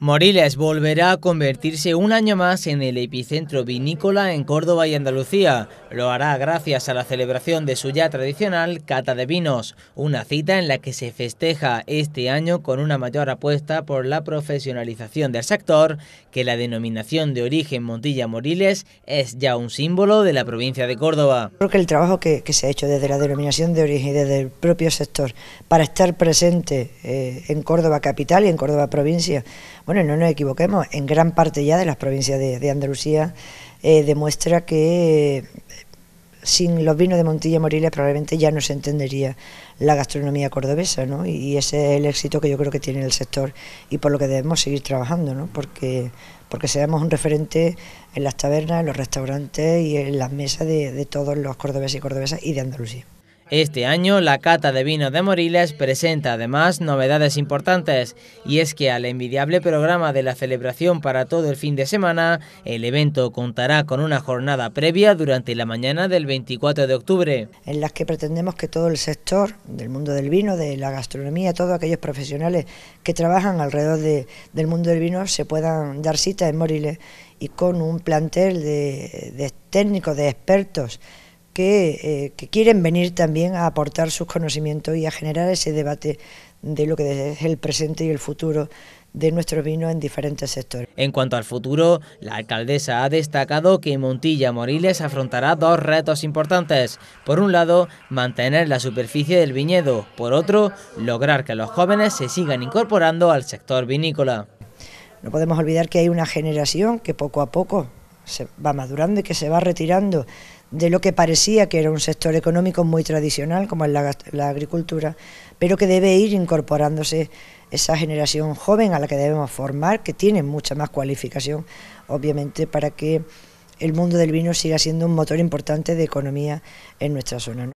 Moriles volverá a convertirse un año más en el epicentro vinícola en Córdoba y Andalucía. Lo hará gracias a la celebración de su ya tradicional Cata de Vinos, una cita en la que se festeja este año con una mayor apuesta por la profesionalización del sector, que la denominación de origen Montilla Moriles es ya un símbolo de la provincia de Córdoba. "...porque el trabajo que, se ha hecho desde la denominación de origen y desde el propio sector para estar presente eh, en Córdoba capital y en Córdoba provincia, bueno, no nos equivoquemos, en gran parte ya de las provincias de, Andalucía eh, demuestra que eh, sin los vinos de Montilla Moriles probablemente ya no se entendería la gastronomía cordobesa, ¿no? Y ese es el éxito que yo creo que tiene el sector y por lo que debemos seguir trabajando, ¿no? Porque, porque seamos un referente en las tabernas, en los restaurantes y en las mesas de, de todos los cordobeses y cordobesas y de Andalucía. Este año la cata de vino de Moriles presenta además novedades importantes y es que al envidiable programa de la celebración para todo el fin de semana, el evento contará con una jornada previa durante la mañana del 24 de octubre. En las que pretendemos que todo el sector del mundo del vino, de la gastronomía, todos aquellos profesionales que trabajan alrededor del mundo del vino se puedan dar cita en Moriles y con un plantel de técnicos, de expertos eh, que, quieren venir también a aportar sus conocimientos y a generar ese debate de lo que es el presente y el futuro de nuestro vino en diferentes sectores. En cuanto al futuro, la alcaldesa ha destacado que Montilla Moriles afrontará dos retos importantes. Por un lado, mantener la superficie del viñedo. Por otro, lograr que los jóvenes se sigan incorporando al sector vinícola. No podemos olvidar que hay una generación que poco a poco se va madurando y que se va retirando de lo que parecía que era un sector económico muy tradicional, como es la, agricultura, pero que debe ir incorporándose esa generación joven a la que debemos formar, que tiene mucha más cualificación, obviamente, para que el mundo del vino siga siendo un motor importante de economía en nuestra zona.